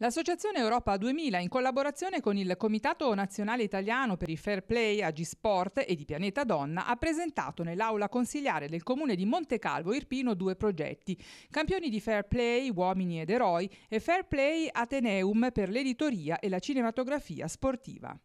L'Associazione Europa 2000, in collaborazione con il Comitato Nazionale Italiano per i Fair Play, Agisport e di Pianeta Donna, ha presentato nell'aula consigliare del comune di Montecalvo Irpino due progetti, Campioni di Fair Play, Uomini ed Eroi e Fair Play Ateneum per l'editoria e la cinematografia sportiva.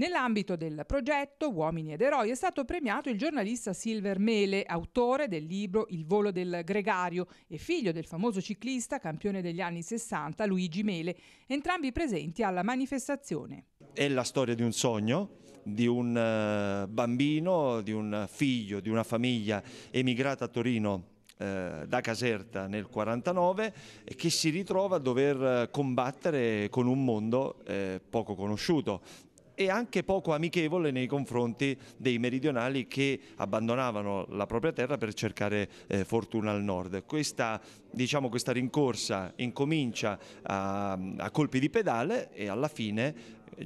Nell'ambito del progetto Uomini ed eroi è stato premiato il giornalista Silver Mele, autore del libro Il volo del gregario e figlio del famoso ciclista campione degli anni 60 Luigi Mele, entrambi presenti alla manifestazione. È la storia di un sogno, di un eh, bambino, di un figlio, di una famiglia emigrata a Torino eh, da Caserta nel 49 e che si ritrova a dover eh, combattere con un mondo poco conosciuto e anche poco amichevole nei confronti dei meridionali che abbandonavano la propria terra per cercare eh, fortuna al nord. Questa, diciamo, questa rincorsa incomincia a, a colpi di pedale e alla fine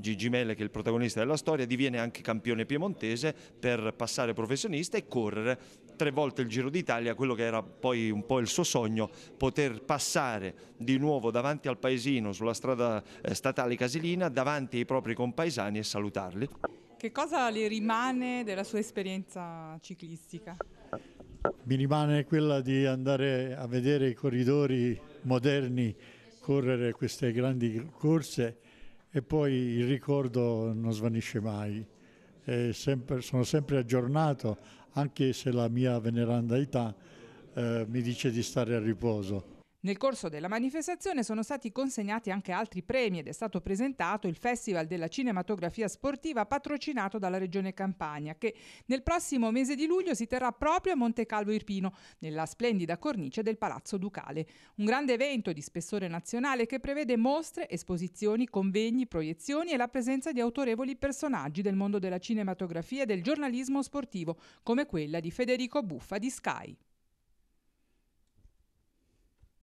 Gigi Mele, che è il protagonista della storia, diviene anche campione piemontese per passare professionista e correre tre volte il Giro d'Italia, quello che era poi un po' il suo sogno, poter passare di nuovo davanti al paesino sulla strada eh, statale Casilina, davanti ai propri compaesani e salutarli. Che cosa le rimane della sua esperienza ciclistica? Mi rimane quella di andare a vedere i corridori moderni correre queste grandi corse e poi il ricordo non svanisce mai sempre, sono sempre aggiornato anche se la mia veneranda età eh, mi dice di stare a riposo. Nel corso della manifestazione sono stati consegnati anche altri premi ed è stato presentato il Festival della Cinematografia Sportiva patrocinato dalla Regione Campania che nel prossimo mese di luglio si terrà proprio a Monte Calvo Irpino, nella splendida cornice del Palazzo Ducale. Un grande evento di spessore nazionale che prevede mostre, esposizioni, convegni, proiezioni e la presenza di autorevoli personaggi del mondo della cinematografia e del giornalismo sportivo, come quella di Federico Buffa di Sky.